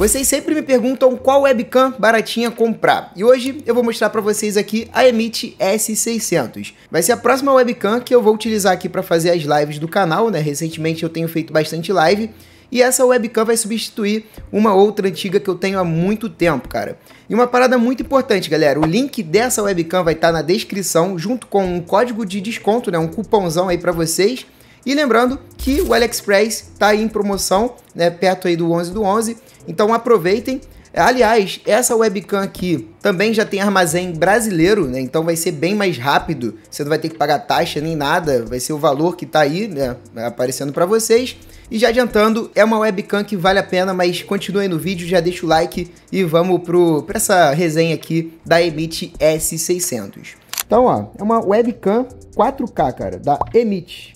Vocês sempre me perguntam qual webcam baratinha comprar, e hoje eu vou mostrar para vocês aqui a Emit S600. Vai ser a próxima webcam que eu vou utilizar aqui para fazer as lives do canal, né? Recentemente eu tenho feito bastante live, e essa webcam vai substituir uma outra antiga que eu tenho há muito tempo, cara. E uma parada muito importante, galera, o link dessa webcam vai estar tá na descrição junto com um código de desconto, né, um cupomzão aí para vocês. E lembrando que o AliExpress está em promoção, né, perto aí do 11 do 11, então aproveitem. Aliás, essa webcam aqui também já tem armazém brasileiro, né? Então vai ser bem mais rápido. Você não vai ter que pagar taxa nem nada, vai ser o valor que tá aí, né, aparecendo para vocês. E já adiantando, é uma webcam que vale a pena, mas continue no vídeo, já deixa o like e vamos pro para essa resenha aqui da Emit S600. Então, ó, é uma webcam 4K, cara, da Emit.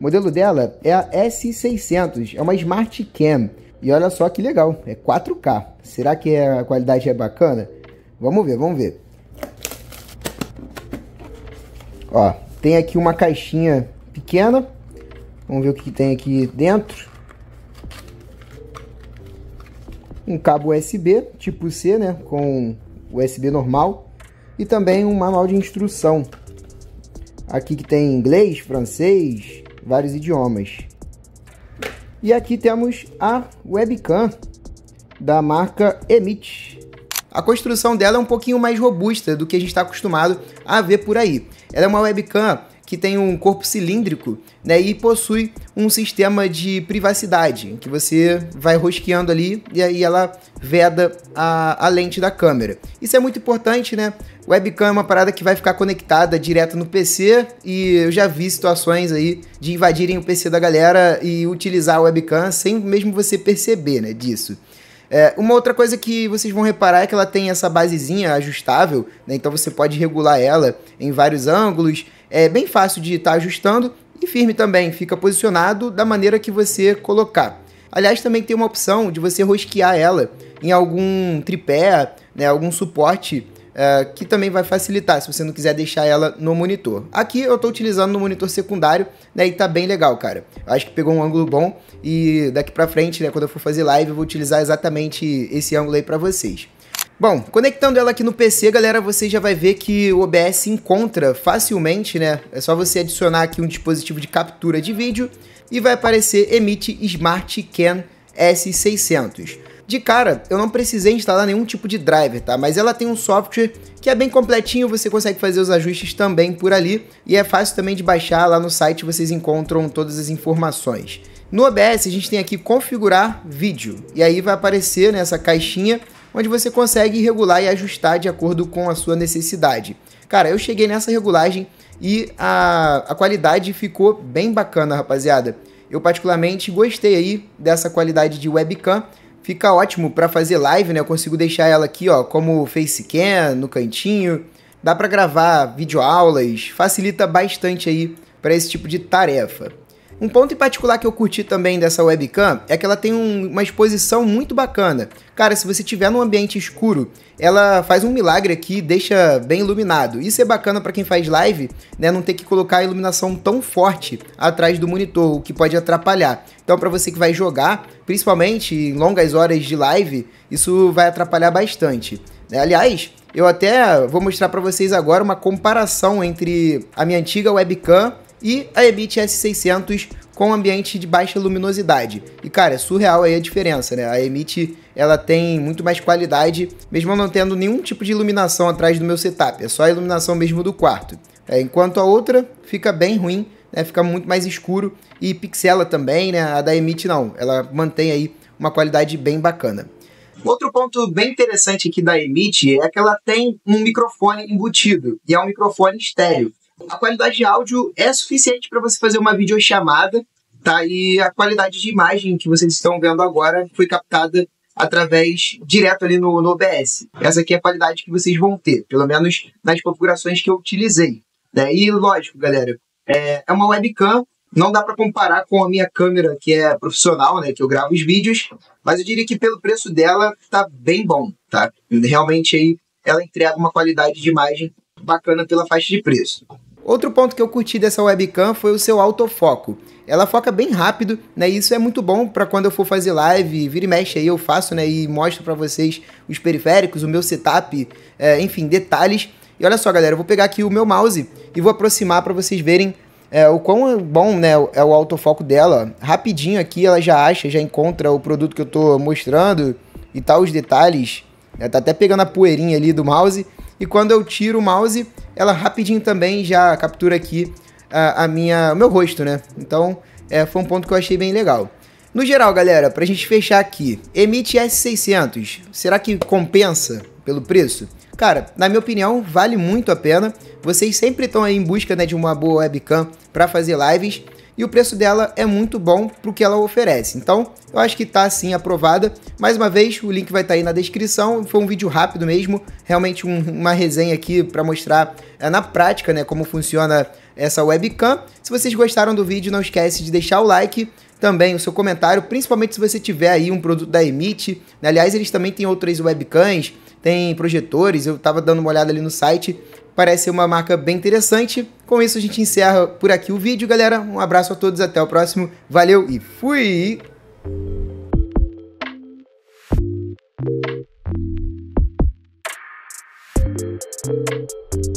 O modelo dela é a S600, é uma Smart Cam. E olha só que legal, é 4K. Será que é, a qualidade é bacana? Vamos ver, vamos ver. Ó, tem aqui uma caixinha pequena. Vamos ver o que tem aqui dentro. Um cabo USB tipo C, né, com USB normal e também um manual de instrução. Aqui que tem inglês, francês, vários idiomas. E aqui temos a webcam da marca Emit. A construção dela é um pouquinho mais robusta do que a gente está acostumado a ver por aí. Ela é uma webcam que tem um corpo cilíndrico, né, e possui um sistema de privacidade, que você vai rosqueando ali e aí ela veda a, a lente da câmera. Isso é muito importante, né? Webcam é uma parada que vai ficar conectada direto no PC e eu já vi situações aí de invadirem o PC da galera e utilizar a webcam sem mesmo você perceber, né, disso. É, uma outra coisa que vocês vão reparar é que ela tem essa basezinha ajustável, né? então você pode regular ela em vários ângulos. É bem fácil de estar tá ajustando e firme também, fica posicionado da maneira que você colocar. Aliás, também tem uma opção de você rosquear ela em algum tripé, né? algum suporte é, que também vai facilitar se você não quiser deixar ela no monitor. Aqui eu estou utilizando no monitor secundário, né, e tá bem legal, cara. Acho que pegou um ângulo bom e daqui para frente, né, quando eu for fazer live, eu vou utilizar exatamente esse ângulo aí para vocês. Bom, conectando ela aqui no PC, galera, você já vai ver que o OBS encontra facilmente, né? É só você adicionar aqui um dispositivo de captura de vídeo e vai aparecer Emite Smart Can S600. De cara, eu não precisei instalar nenhum tipo de driver, tá? Mas ela tem um software que é bem completinho, você consegue fazer os ajustes também por ali e é fácil também de baixar, lá no site vocês encontram todas as informações. No OBS a gente tem aqui configurar vídeo e aí vai aparecer nessa né, caixinha onde você consegue regular e ajustar de acordo com a sua necessidade. Cara, eu cheguei nessa regulagem e a, a qualidade ficou bem bacana, rapaziada. Eu particularmente gostei aí dessa qualidade de webcam, Fica ótimo para fazer live, né? Eu consigo deixar ela aqui, ó, como facecam no cantinho. Dá para gravar videoaulas, facilita bastante aí para esse tipo de tarefa. Um ponto em particular que eu curti também dessa webcam é que ela tem um, uma exposição muito bacana. Cara, se você tiver num ambiente escuro, ela faz um milagre aqui, deixa bem iluminado. Isso é bacana para quem faz live, né, não ter que colocar a iluminação tão forte atrás do monitor, o que pode atrapalhar. Então, para você que vai jogar, principalmente em longas horas de live, isso vai atrapalhar bastante. Né? Aliás, eu até vou mostrar para vocês agora uma comparação entre a minha antiga webcam e a Ebit S600 com ambiente de baixa luminosidade. E cara, é surreal aí a diferença, né? A Emit ela tem muito mais qualidade, mesmo não tendo nenhum tipo de iluminação atrás do meu setup, é só a iluminação mesmo do quarto. É, enquanto a outra fica bem ruim, né? Fica muito mais escuro e pixela também, né? A da Emit não, ela mantém aí uma qualidade bem bacana. Outro ponto bem interessante aqui da Emit é que ela tem um microfone embutido e é um microfone estéreo. A qualidade de áudio é suficiente para você fazer uma videochamada, tá? E a qualidade de imagem que vocês estão vendo agora foi captada através direto ali no, no OBS. Essa aqui é a qualidade que vocês vão ter, pelo menos nas configurações que eu utilizei. Né? E lógico, galera, é, é uma webcam, não dá para comparar com a minha câmera que é profissional, né, que eu gravo os vídeos, mas eu diria que pelo preço dela tá bem bom, tá? Realmente aí ela entrega uma qualidade de imagem bacana pela faixa de preço. Outro ponto que eu curti dessa webcam foi o seu autofoco. Ela foca bem rápido, né? E isso é muito bom para quando eu for fazer live, vira e mexe aí eu faço, né? E mostro para vocês os periféricos, o meu setup, é, enfim, detalhes. E olha só, galera, eu vou pegar aqui o meu mouse e vou aproximar para vocês verem é, o quão bom né, é o autofoco dela. Rapidinho aqui ela já acha, já encontra o produto que eu estou mostrando e tal, os detalhes. Ela é, tá até pegando a poeirinha ali do mouse. E quando eu tiro o mouse, ela rapidinho também já captura aqui a, a minha, o meu rosto, né? Então, é, foi um ponto que eu achei bem legal. No geral, galera, pra gente fechar aqui, Emite S600, será que compensa pelo preço? Cara, na minha opinião, vale muito a pena. Vocês sempre estão aí em busca né, de uma boa webcam para fazer lives e o preço dela é muito bom para o que ela oferece. Então, eu acho que está sim aprovada. Mais uma vez, o link vai estar tá aí na descrição. Foi um vídeo rápido mesmo, realmente um, uma resenha aqui para mostrar é, na prática, né, como funciona essa webcam. Se vocês gostaram do vídeo, não esquece de deixar o like, também o seu comentário, principalmente se você tiver aí um produto da Emit. Né. Aliás, eles também têm outras webcams, tem projetores, eu estava dando uma olhada ali no site, Parece ser uma marca bem interessante. Com isso, a gente encerra por aqui o vídeo, galera. Um abraço a todos, até o próximo. Valeu e fui! Thank you.